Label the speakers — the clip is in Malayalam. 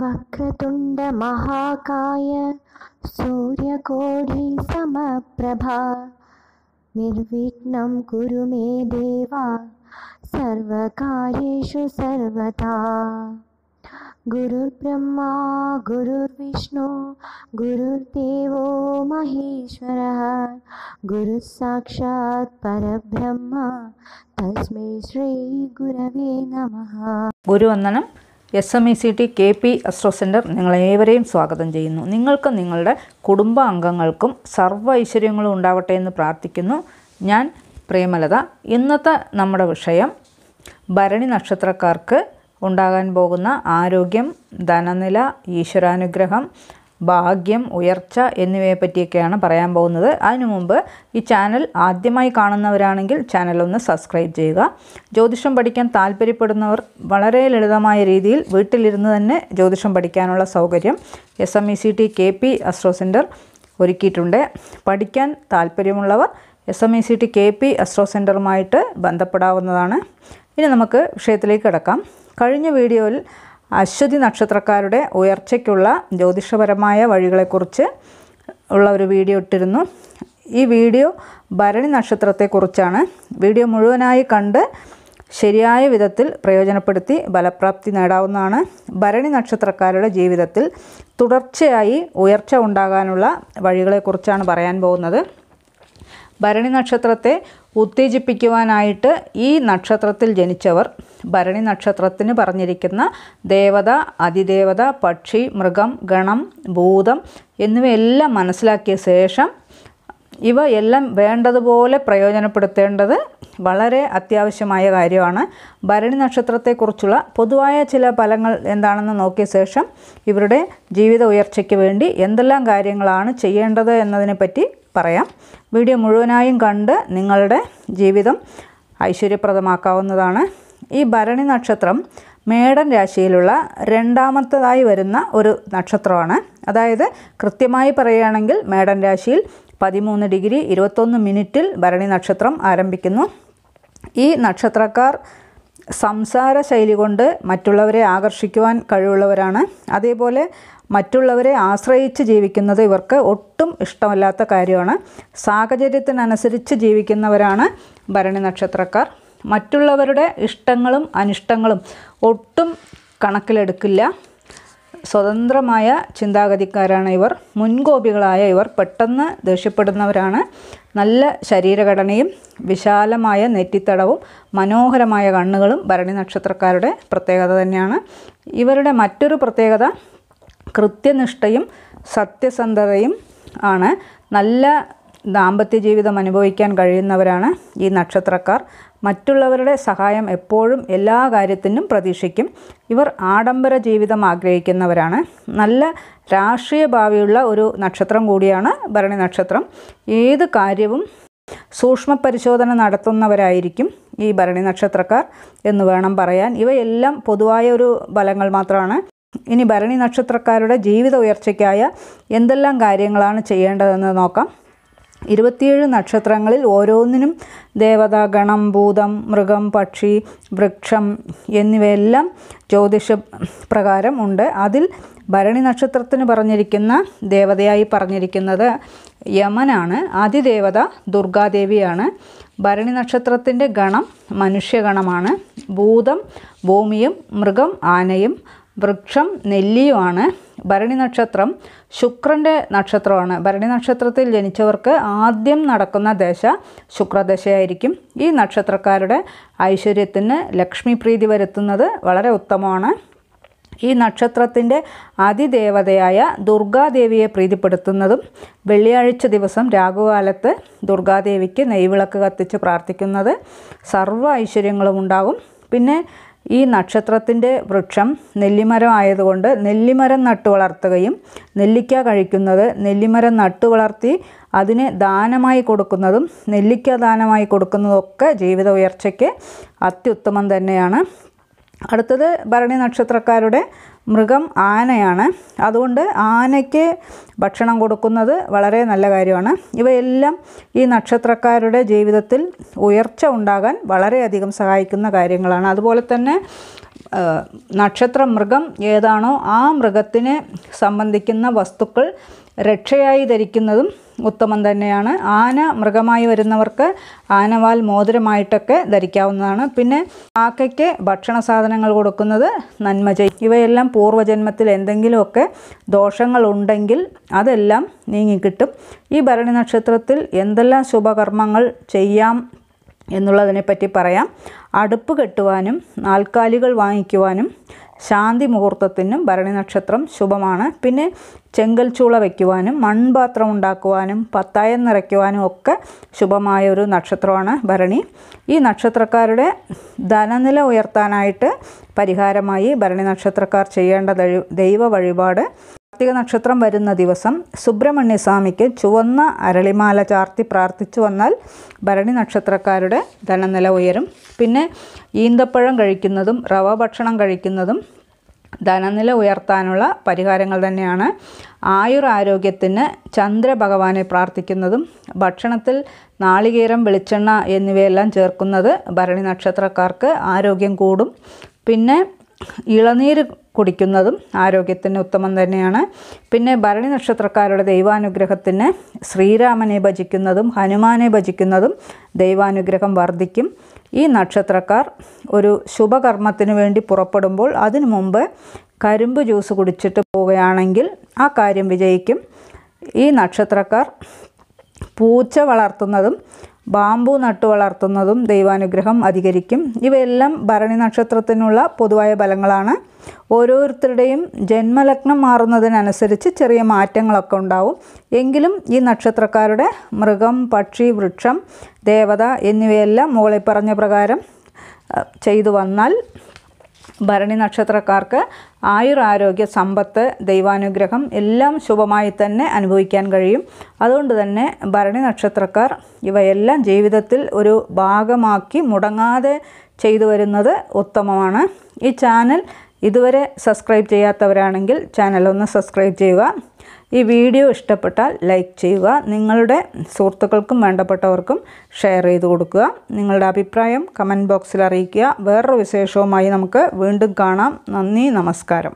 Speaker 1: वक्रतुण्डमहाकाय सूर्यकोढिसमप्रभा निर्विघ्नं कुरु मे देवा सर्वकार्येषु सर्वथा गुरुर्ब्रह्मा गुरुर्विष्णो गुरुर्देवो महेश्वरः गुरुस्साक्षात् परब्रह्म तस्मै श्रीगुरवे नमः गुरुवन्दनम् S M E C T K P astro centre നിങ്ങളേവരെയും സ്വാഗതം ചെയ്യുന്നു നിങ്ങൾക്കും നിങ്ങളുടെ കുടുംബാംഗങ്ങൾക്കും സർവ്വ ഐശ്വര്യങ്ങളും ഉണ്ടാവട്ടെ എന്ന് പ്രാർത്ഥിക്കുന്നു ഞാൻ പ്രേമലത ഇന്നത്തെ നമ്മുടെ വിഷയം ഭരണി നക്ഷത്രക്കാർക്ക് ഉണ്ടാകാൻ പോകുന്ന ആരോഗ്യം ധനനില ഈശ്വരാനുഗ്രഹം ഭാഗ്യം ഉയർച്ച എന്നിവയെപ്പറ്റിയൊക്കെയാണ് പറയാൻ പോകുന്നത് അതിനു മുമ്പ് ഈ ചാനൽ ആദ്യമായി കാണുന്നവരാണെങ്കിൽ ചാനൽ ഒന്ന് സബ്സ്ക്രൈബ് ചെയ്യുക ജ്യോതിഷം പഠിക്കാൻ താല്പര്യപ്പെടുന്നവർ വളരെ ലളിതമായ രീതിയിൽ വീട്ടിലിരുന്ന് തന്നെ ജ്യോതിഷം പഠിക്കാനുള്ള സൗകര്യം S M E C T K P astro centre ഒരുക്കിയിട്ടുണ്ട് പഠിക്കാൻ താല്പര്യമുള്ളവർ S M E C T K P astro സെൻറ്ററുമായിട്ട് ബന്ധപ്പെടാവുന്നതാണ് ഇനി നമുക്ക് വിഷയത്തിലേക്ക് കിടക്കാം കഴിഞ്ഞ വീഡിയോയിൽ അശ്വതി നക്ഷത്രക്കാരുടെ ഉയർച്ചയ്ക്കുള്ള ജ്യോതിഷപരമായ വഴികളെക്കുറിച്ച് ഉള്ള ഒരു വീഡിയോ ഇട്ടിരുന്നു ഈ വീഡിയോ ഭരണി നക്ഷത്രത്തെക്കുറിച്ചാണ് വീഡിയോ മുഴുവനായി കണ്ട് ശരിയായ വിധത്തിൽ പ്രയോജനപ്പെടുത്തി ഫലപ്രാപ്തി നേടാവുന്നതാണ് ഭരണി നക്ഷത്രക്കാരുടെ ജീവിതത്തിൽ തുടർച്ചയായി ഉയർച്ച ഉണ്ടാകാനുള്ള വഴികളെക്കുറിച്ചാണ് പറയാൻ പോകുന്നത് ഭരണി നക്ഷത്രത്തെ ഉത്തേജിപ്പിക്കുവാനായിട്ട് ഈ നക്ഷത്രത്തിൽ ജനിച്ചവർ ഭരണി നക്ഷത്രത്തിന് പറഞ്ഞിരിക്കുന്ന ദേവത അതിദേവത പക്ഷി മൃഗം ഗണം ഭൂതം എന്നിവയെല്ലാം മനസ്സിലാക്കിയ ശേഷം ഇവ എല്ലാം വേണ്ടതുപോലെ പ്രയോജനപ്പെടുത്തേണ്ടത് വളരെ അത്യാവശ്യമായ കാര്യമാണ് ഭരണി നക്ഷത്രത്തെക്കുറിച്ചുള്ള പൊതുവായ ചില ഫലങ്ങൾ എന്താണെന്ന് നോക്കിയ ശേഷം ഇവരുടെ ജീവിത ഉയർച്ചയ്ക്ക് വേണ്ടി എന്തെല്ലാം കാര്യങ്ങളാണ് ചെയ്യേണ്ടത് എന്നതിനെപ്പറ്റി പറയാം വീഡിയോ മുഴുവനായും കണ്ട് നിങ്ങളുടെ ജീവിതം ഐശ്വര്യപ്രദമാക്കാവുന്നതാണ് ഈ ഭരണി നക്ഷത്രം മേടൻ രാശിയിലുള്ള രണ്ടാമത്തതായി വരുന്ന ഒരു നക്ഷത്രമാണ് അതായത് കൃത്യമായി പറയുകയാണെങ്കിൽ മേടൻ രാശിയിൽ പതിമൂന്ന് ഡിഗ്രി ഇരുപത്തൊന്ന് മിനിറ്റിൽ ഭരണി നക്ഷത്രം ആരംഭിക്കുന്നു ഈ നക്ഷത്രക്കാർ സംസാര ശൈലി കൊണ്ട് മറ്റുള്ളവരെ ആകർഷിക്കുവാൻ കഴിവുള്ളവരാണ് അതേപോലെ മറ്റുള്ളവരെ ആശ്രയിച്ച് ജീവിക്കുന്നത് ഇവർക്ക് ഒട്ടും ഇഷ്ടമല്ലാത്ത കാര്യമാണ് സാഹചര്യത്തിനനുസരിച്ച് ജീവിക്കുന്നവരാണ് ഭരണി നക്ഷത്രക്കാർ മറ്റുള്ളവരുടെ ഇഷ്ടങ്ങളും അനിഷ്ടങ്ങളും ഒട്ടും കണക്കിലെടുക്കില്ല സ്വതന്ത്രമായ ചിന്താഗതിക്കാരാണ് ഇവർ മുൻകോപികളായ ഇവർ പെട്ടെന്ന് ദേഷ്യപ്പെടുന്നവരാണ് നല്ല ശരീരഘടനയും വിശാലമായ നെറ്റിത്തടവും മനോഹരമായ കണ്ണുകളും ഭരണി നക്ഷത്രക്കാരുടെ പ്രത്യേകത തന്നെയാണ് ഇവരുടെ മറ്റൊരു പ്രത്യേകത കൃത്യനിഷ്ഠയും സത്യസന്ധതയും ആണ് നല്ല ദാമ്പത്യ ജീവിതം അനുഭവിക്കാൻ കഴിയുന്നവരാണ് ഈ നക്ഷത്രക്കാർ മറ്റുള്ളവരുടെ സഹായം എപ്പോഴും എല്ലാ കാര്യത്തിനും പ്രതീക്ഷിക്കും ഇവർ ആഡംബര ജീവിതം ആഗ്രഹിക്കുന്നവരാണ് നല്ല രാഷ്ട്രീയ ഭാവിയുള്ള ഒരു നക്ഷത്രം കൂടിയാണ് ഭരണി നക്ഷത്രം ഏത് കാര്യവും സൂക്ഷ്മ പരിശോധന നടത്തുന്നവരായിരിക്കും ഈ ഭരണി നക്ഷത്രക്കാർ എന്ന് വേണം പറയാൻ ഇവയെല്ലാം പൊതുവായ ഒരു ഫലങ്ങൾ മാത്രമാണ് ഇനി ഭരണി നക്ഷത്രക്കാരുടെ ജീവിത ഉയർച്ചയ്ക്കായ എന്തെല്ലാം കാര്യങ്ങളാണ് ചെയ്യേണ്ടതെന്ന് നോക്കാം ഇരുപത്തിയേഴ് നക്ഷത്രങ്ങളിൽ ഓരോന്നിനും ദേവത ഗണം ഭൂതം മൃഗം പക്ഷി വൃക്ഷം എന്നിവയെല്ലാം ജ്യോതിഷ പ്രകാരം ഉണ്ട് അതിൽ ഭരണി നക്ഷത്രത്തിന് പറഞ്ഞിരിക്കുന്ന ദേവതയായി പറഞ്ഞിരിക്കുന്നത് യമനാണ് ആദിദേവത ദുർഗാദേവിയാണ് ഭരണി നക്ഷത്രത്തിൻ്റെ ഗണം മനുഷ്യഗണമാണ് ഭൂതം ഭൂമിയും മൃഗം ആനയും വൃക്ഷം നെല്ലിയുമാണ് ഭരണി നക്ഷത്രം ശുക്രൻ്റെ നക്ഷത്രമാണ് ഭരണി നക്ഷത്രത്തിൽ ജനിച്ചവർക്ക് ആദ്യം നടക്കുന്ന ദശ ശുക്രദശയായിരിക്കും ഈ നക്ഷത്രക്കാരുടെ ഐശ്വര്യത്തിന് ലക്ഷ്മി പ്രീതി വരുത്തുന്നത് വളരെ ഉത്തമമാണ് ഈ നക്ഷത്രത്തിൻ്റെ അതിദേവതയായ ദുർഗാദേവിയെ പ്രീതിപ്പെടുത്തുന്നതും വെള്ളിയാഴ്ച ദിവസം രാഘുകാലത്ത് ദുർഗാദേവിക്ക് നെയ്വിളക്ക് കത്തിച്ച് പ്രാർത്ഥിക്കുന്നത് സർവ്വ ഐശ്വര്യങ്ങളും ഉണ്ടാകും പിന്നെ ഈ നക്ഷത്രത്തിൻ്റെ വൃക്ഷം നെല്ലിമരം ആയതുകൊണ്ട് നെല്ലിമരം നട്ടു വളർത്തുകയും നെല്ലിക്ക കഴിക്കുന്നത് നെല്ലിമരം നട്ടു വളർത്തി അതിനെ ദാനമായി കൊടുക്കുന്നതും നെല്ലിക്ക ദാനമായി കൊടുക്കുന്നതൊക്കെ ജീവിത ഉയർച്ചയ്ക്ക് അത്യുത്തമം തന്നെയാണ് അടുത്തത് ഭരണി നക്ഷത്രക്കാരുടെ മൃഗം ആനയാണ് അതുകൊണ്ട് ആനയ്ക്ക് ഭക്ഷണം കൊടുക്കുന്നത് വളരെ നല്ല കാര്യമാണ് ഇവയെല്ലാം ഈ നക്ഷത്രക്കാരുടെ ജീവിതത്തിൽ ഉയർച്ച ഉണ്ടാകാൻ വളരെയധികം സഹായിക്കുന്ന കാര്യങ്ങളാണ് അതുപോലെ തന്നെ നക്ഷത്ര മൃഗം ഏതാണോ ആ മൃഗത്തിനെ സംബന്ധിക്കുന്ന വസ്തുക്കൾ രക്ഷയായി ധരിക്കുന്നതും ഉത്തമം തന്നെയാണ് ആന മൃഗമായി വരുന്നവർക്ക് ആനവാൽ മോതിരമായിട്ടൊക്കെ ധരിക്കാവുന്നതാണ് പിന്നെ കാക്കയ്ക്ക് ഭക്ഷണ സാധനങ്ങൾ കൊടുക്കുന്നത് നന്മ ചെയ്യും ഇവയെല്ലാം പൂർവ്വജന്മത്തിൽ എന്തെങ്കിലുമൊക്കെ ദോഷങ്ങളുണ്ടെങ്കിൽ അതെല്ലാം നീങ്ങിക്കിട്ടും ഈ ഭരണി നക്ഷത്രത്തിൽ എന്തെല്ലാം ശുഭകർമ്മങ്ങൾ ചെയ്യാം എന്നുള്ളതിനെപ്പറ്റി പറയാം അടുപ്പ് കെട്ടുവാനും നാൽക്കാലികൾ വാങ്ങിക്കുവാനും ശാന്തി മുഹൂർത്തത്തിനും ഭരണി നക്ഷത്രം ശുഭമാണ് പിന്നെ ചെങ്കൽ ചൂള വയ്ക്കുവാനും മൺപാത്രം ഉണ്ടാക്കുവാനും പത്തായം നിറയ്ക്കുവാനും ഒക്കെ ശുഭമായ ഒരു നക്ഷത്രമാണ് ഭരണി ഈ നക്ഷത്രക്കാരുടെ ധനനില ഉയർത്താനായിട്ട് പരിഹാരമായി ഭരണി നക്ഷത്രക്കാർ ചെയ്യേണ്ട ദൈവ വഴിപാട് കാർത്തിക നക്ഷത്രം വരുന്ന ദിവസം സുബ്രഹ്മണ്യ സ്വാമിക്ക് ചുവന്ന അരളിമാല ചാർത്തി പ്രാർത്ഥിച്ചു വന്നാൽ ഭരണി നക്ഷത്രക്കാരുടെ ധനനില ഉയരും പിന്നെ ഈന്തപ്പഴം കഴിക്കുന്നതും റവ ഭക്ഷണം കഴിക്കുന്നതും ധനനില ഉയർത്താനുള്ള പരിഹാരങ്ങൾ തന്നെയാണ് ആയുർ ആരോഗ്യത്തിന് ചന്ദ്രഭഗവാനെ പ്രാർത്ഥിക്കുന്നതും ഭക്ഷണത്തിൽ നാളികേരം വെളിച്ചെണ്ണ എന്നിവയെല്ലാം ചേർക്കുന്നത് ഭരണി നക്ഷത്രക്കാർക്ക് ആരോഗ്യം കൂടും പിന്നെ ഇളനീര് കുടിക്കുന്നതും ആരോഗ്യത്തിന് ഉത്തമം തന്നെയാണ് പിന്നെ ഭരണി നക്ഷത്രക്കാരുടെ ദൈവാനുഗ്രഹത്തിന് ശ്രീരാമനെ ഭജിക്കുന്നതും ഹനുമാനെ ഭജിക്കുന്നതും ദൈവാനുഗ്രഹം വർദ്ധിക്കും ഈ നക്ഷത്രക്കാർ ഒരു ശുഭകർമ്മത്തിന് വേണ്ടി പുറപ്പെടുമ്പോൾ അതിനു മുമ്പ് കരിമ്പ് ജ്യൂസ് കുടിച്ചിട്ട് പോവുകയാണെങ്കിൽ ആ കാര്യം വിജയിക്കും ഈ നക്ഷത്രക്കാർ പൂച്ച വളർത്തുന്നതും ബാമ്പു നട്ടു വളർത്തുന്നതും ദൈവാനുഗ്രഹം അധികരിക്കും ഇവയെല്ലാം ഭരണി നക്ഷത്രത്തിനുള്ള പൊതുവായ ഫലങ്ങളാണ് ഓരോരുത്തരുടെയും ജന്മലഗ്നം മാറുന്നതിനനുസരിച്ച് ചെറിയ മാറ്റങ്ങളൊക്കെ ഉണ്ടാവും എങ്കിലും ഈ നക്ഷത്രക്കാരുടെ മൃഗം പക്ഷി വൃക്ഷം ദേവത എന്നിവയെല്ലാം മുകളിൽ പറഞ്ഞ പ്രകാരം ചെയ്തു വന്നാൽ ഭരണി നക്ഷത്രക്കാർക്ക് ആയുർ ആരോഗ്യ സമ്പത്ത് ദൈവാനുഗ്രഹം എല്ലാം ശുഭമായി തന്നെ അനുഭവിക്കാൻ കഴിയും അതുകൊണ്ട് തന്നെ ഭരണി നക്ഷത്രക്കാർ ഇവയെല്ലാം ജീവിതത്തിൽ ഒരു ഭാഗമാക്കി മുടങ്ങാതെ ചെയ്തു വരുന്നത് ഉത്തമമാണ് ഈ ചാനൽ ഇതുവരെ സബ്സ്ക്രൈബ് ചെയ്യാത്തവരാണെങ്കിൽ ചാനൽ ഒന്ന് സബ്സ്ക്രൈബ് ചെയ്യുക ഈ വീഡിയോ ഇഷ്ടപ്പെട്ടാൽ ലൈക്ക് ചെയ്യുക നിങ്ങളുടെ സുഹൃത്തുക്കൾക്കും വേണ്ടപ്പെട്ടവർക്കും ഷെയർ ചെയ്ത് കൊടുക്കുക നിങ്ങളുടെ അഭിപ്രായം കമൻറ്റ് ബോക്സിൽ അറിയിക്കുക വേറൊരു വിശേഷവുമായി നമുക്ക് വീണ്ടും കാണാം നന്ദി നമസ്കാരം